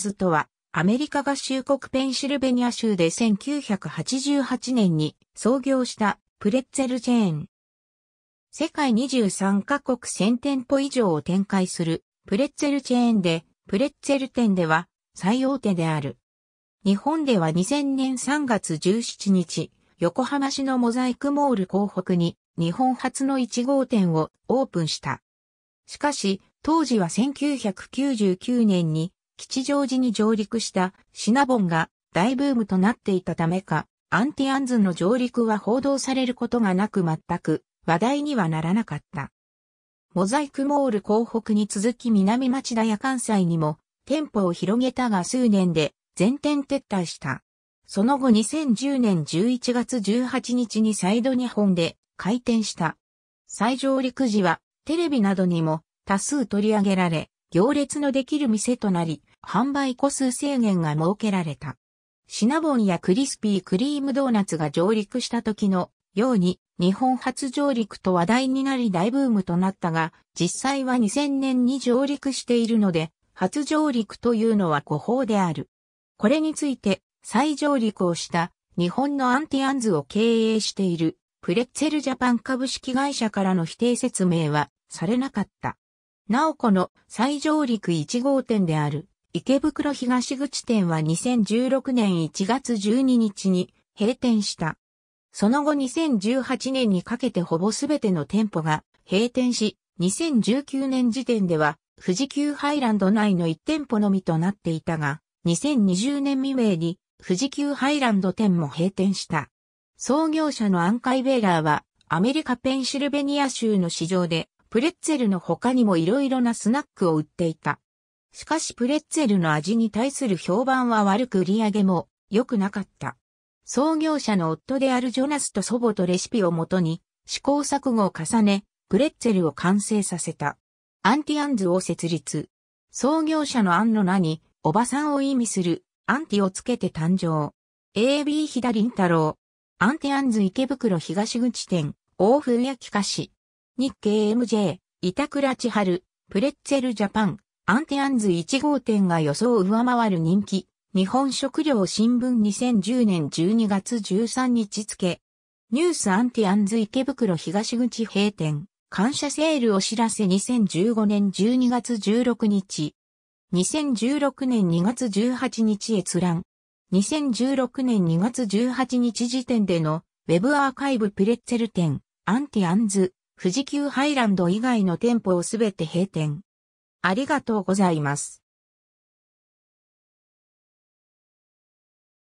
ズとは、アメリカ合衆国ペンシルベニア州で1988年に創業したプレッツェルチェーン。世界23カ国1000店舗以上を展開するプレッツェルチェーンで、プレッツェル店では最大手である。日本では2000年3月17日、横浜市のモザイクモール港北に日本初の1号店をオープンした。しかし、当時は1999年に吉祥寺に上陸したシナボンが大ブームとなっていたためか、アンティアンズの上陸は報道されることがなく全く話題にはならなかった。モザイクモール広北に続き南町田や関西にも店舗を広げたが数年で全店撤退した。その後2010年11月18日に再度日本で開店した。再上陸時はテレビなどにも多数取り上げられ、行列のできる店となり、販売個数制限が設けられた。シナボンやクリスピークリームドーナツが上陸した時のように日本初上陸と話題になり大ブームとなったが、実際は2000年に上陸しているので、初上陸というのは誤報である。これについて、再上陸をした日本のアンティアンズを経営しているプレッツェルジャパン株式会社からの否定説明はされなかった。なおこの再上陸1号店である池袋東口店は2016年1月12日に閉店した。その後2018年にかけてほぼすべての店舗が閉店し、2019年時点では富士急ハイランド内の1店舗のみとなっていたが、2020年未明に富士急ハイランド店も閉店した。創業者のアンカイ・ベーラーは、アメリカペンシルベニア州の市場で、プレッツェルの他にも色々なスナックを売っていた。しかしプレッツェルの味に対する評判は悪く売り上げも良くなかった。創業者の夫であるジョナスと祖母とレシピをもとに試行錯誤を重ね、プレッツェルを完成させた。アンティアンズを設立。創業者のアンの名に、おばさんを意味する、アンティをつけて誕生。AB 左田太郎。アンティアンズ池袋東口店、大風焼き菓子。日経 MJ、板倉千春、プレッツェルジャパン。アンティアンズ1号店が予想を上回る人気、日本食料新聞2010年12月13日付、ニュースアンティアンズ池袋東口閉店、感謝セールお知らせ2015年12月16日、2016年2月18日閲覧、2016年2月18日時点でのウェブアーカイブプレッツェル店、アンティアンズ、富士急ハイランド以外の店舗をすべて閉店。ありがとうございます。